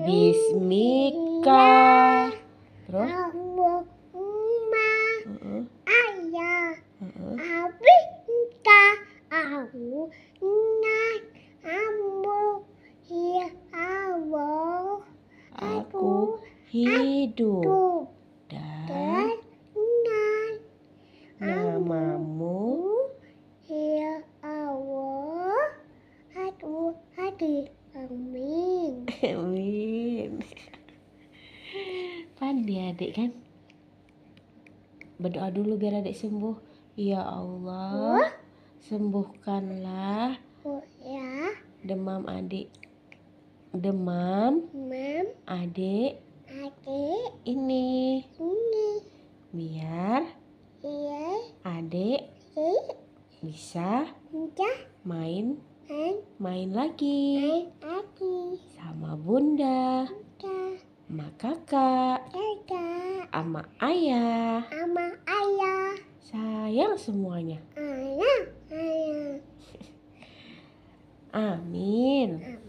Bismika. Terus? Allahumma uh ayah uh-uh. abinka awna amu ya Allah. Aku hidup dan namamu ya Allah. Aku hadir. Amin. Amin. Pan dia adik kan berdoa dulu biar adik sembuh ya Allah sembuhkanlah oh, ya demam adik demam Mem. adik adik ini ini biar iya adik, adik iya. bisa bisa main main lagi sama bunda, sama kakak, sama ayah, sama ayah. Sayang semuanya. Ayah, ayah. Amin.